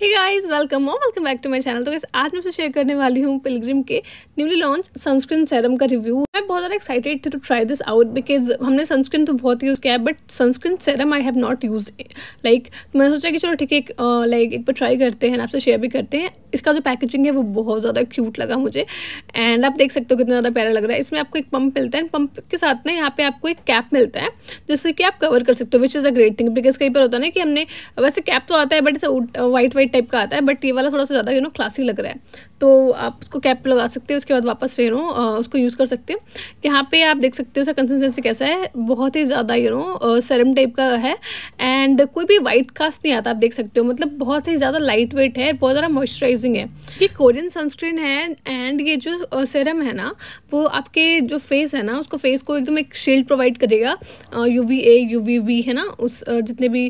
हे guys welcome और welcome back to my channel तो guys आज मैं आपसे शेयर करने वाली हूँ पिलग्रिम के न्यूली लॉन्च सनस्क्रीन सेरम का रिव्यू मैं बहुत ज़्यादा एक्साइटेड थी to try this out because हमने सनस्क्रीन तो बहुत यूज़ किया है but sunscreen serum I have not use like मैंने सोचा कि चलो ठीक है लाइक एक बार ट्राई करते हैं आपसे शेयर भी करते हैं इसका जो पैकेजिंग है वो बहुत ज़्यादा क्यूट लगा मुझे एंड आप देख सकते हो कितना ज़्यादा प्यारा लग रहा है इसमें आपको एक पंप मिलता है पंप के साथ ना यहाँ पे आपको एक कैप मिलता है जिससे कि आप कवर कर सकते हो which is a great thing because कहीं पर होता है ना कि हमने वैसे कैप तो आता है बट इसे वाइट वाइट वाइट टाइप का आता है बट ये वाला थोड़ा सा ज़्यादा यू नो क्लासी लग रहा है तो आप उसको कैप लगा सकते हो उसके बाद वापस ले नो उसको यूज़ कर सकते हो यहाँ पे आप देख सकते हो उसका कंसिस्टेंसी कैसा है बहुत ही ज़्यादा यू नो सरम टाइप का है एंड कोई भी वाइट कास्ट नहीं आता आप देख सकते हो मतलब बहुत ही ज़्यादा लाइट वेट है बहुत ज़्यादा मॉइस्चराइजिंग है ये कोरियन सनस्क्रीन है एंड ये जो सेरम है ना वो आपके जो फेस है ना उसको फेस को एकदम एक शील्ड प्रोवाइड करेगा यू वी है ना उस जितने भी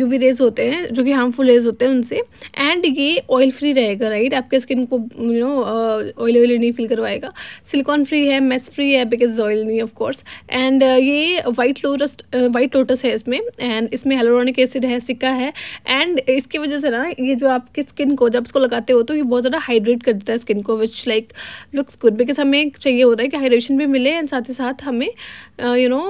यू रेज होते हैं जो कि हार्मफुल रेज होते हैं उनसे एंड ये ऑयल फ्री रहेगा राइट आपके स्किन को यू नो ऑयल ऑयल नहीं फील करवाएगा सिलिकॉन फ्री है मेस फ्री है बिकॉज ऑयल नहीं ऑफ कोर्स एंड ये वाइट लोटस वाइट लोटस है इसमें एंड इसमें हेलोरोनिक एसिड है सिक्का है एंड इसकी वजह से ना ये जो आपके स्किन को जब इसको लगाते हो तो ये बहुत ज़्यादा हाइड्रेट कर देता है स्किन को which like looks good because हमें चाहिए होता है कि हाइड्रेशन भी मिले एंड साथ ही साथ हमें यू नो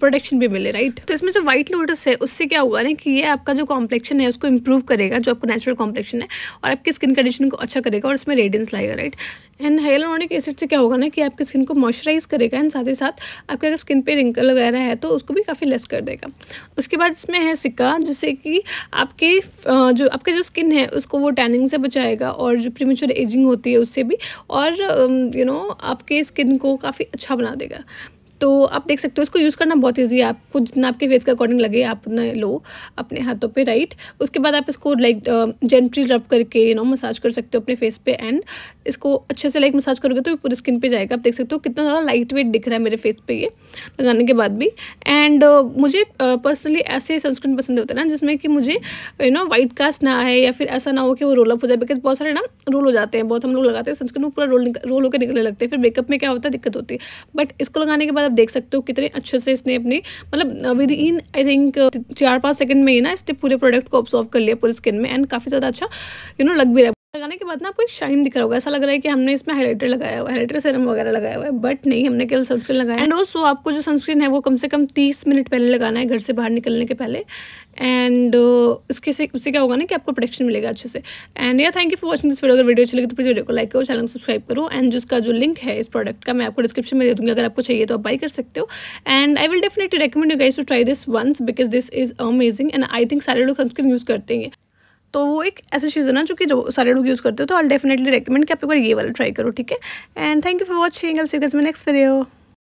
प्रोटेक्शन भी मिले राइट right? तो इसमें जो वाइट लोटस है उससे क्या हुआ ना कि ये आपका जो कॉम्प्लेक्शन है उसको इम्प्रूव करेगा करेगा जो आपका नेचुरल कॉम्प्लेक्शन है और आपकी स्किन कंडीशन को अच्छा करेगा और इसमें रेडियंस लाएगा राइट एंड हेलोनिक एसिड से क्या होगा ना कि आपकी स्किन को मॉइस्चराइज करेगा एंड साथ ही साथ आपके अगर स्किन पे रिंकल वगैरह है तो उसको भी काफ़ी लेस कर देगा उसके बाद इसमें है सिक्का जिससे कि आपके जो आपके जो स्किन है उसको वो टैनिंग से बचाएगा और जो प्रीमेचर एजिंग होती है उससे भी और यू you नो know, आपके स्किन को काफ़ी अच्छा बना देगा तो आप देख सकते हो इसको यूज़ करना बहुत ईजी है आपको जितना आपके फेस के अकॉर्डिंग लगे आप उतना लो अपने हाथों पे राइट उसके बाद आप इसको लाइक जेंट्री रब करके यू नो मसाज कर सकते हो अपने फेस पे एंड इसको अच्छे से लाइक मसाज करोगे तो पूरी स्किन पे जाएगा आप देख सकते हो कितना ज़्यादा लाइट वेट दिख रहा है मेरे फेस पर ये लगाने के बाद भी एंड uh, मुझे पर्सनली uh, ऐसे सनस्क्रीन पसंद होता है ना जिसमें कि मुझे यू नो वाइट कास्ट ना आए या फिर ऐसा ना हो कि वो रोल अप हो जाए बिकॉज बहुत सारे ना रोल हो जाते हैं बहुत हम लोग लगाते हैं सनस्क्रीन वो पूरा रोल रोल होकर निकलने लगते हैं फिर मेकअप में क्या होता है दिक्कत होती है बट इसको लगाने के बाद आप देख सकते हो कितने अच्छे से इसने अपने मतलब विद इन आई थिंक चार पाँच सेकंड में ही ना इसने पूरे प्रोडक्ट को ऑब्जॉर्व कर लिया पूरी स्किन में एंड काफ़ी ज़्यादा अच्छा यू नो लग भी रहा है लगाने के बाद ना आपको एक शाइन दिख रहा होगा ऐसा लग रहा है कि हमने इसमें हाइलाइटर लगाया हुआ है हाइलाइटर सेरम वगैरह लगाया हुआ है बट नहीं हमने केवल सनस्क्रीन लगाया एंड ऑल्सो आपको जो सनस्क्रीन है वो कम से कम तीस मिनट पहले लगाना है घर से बाहर निकलने के पहले एंड उसके uh, से उससे क्या होगा ना कि आपको प्रोटेक्शन मिलेगा अच्छे से एंड या thank you for watching this video अगर वीडियो अच्छी लगी तो प्लीज़ वीडियो को लाइक करो चैनल को सब्सक्राइब करो एंड जिसका जो लिंक है इस प्रोडक्ट का मैं आपको डिस्क्रिप्शन में दे दूँगी अगर आपको चाहिए तो आप बाई कर सकते हो and I will definitely recommend you guys to try this once because this is amazing and I think सारे लोग सनस्क्रीन यूज़ करते हैं तो वो एक ऐसी चीज़ है ना जो कि जो सारे लोग यूज़ करते हो तो आई डेफिनेटली रिकमेंड कि आप एक बार ये वाला ट्राई करो ठीक है and thank you for watching I'll see next video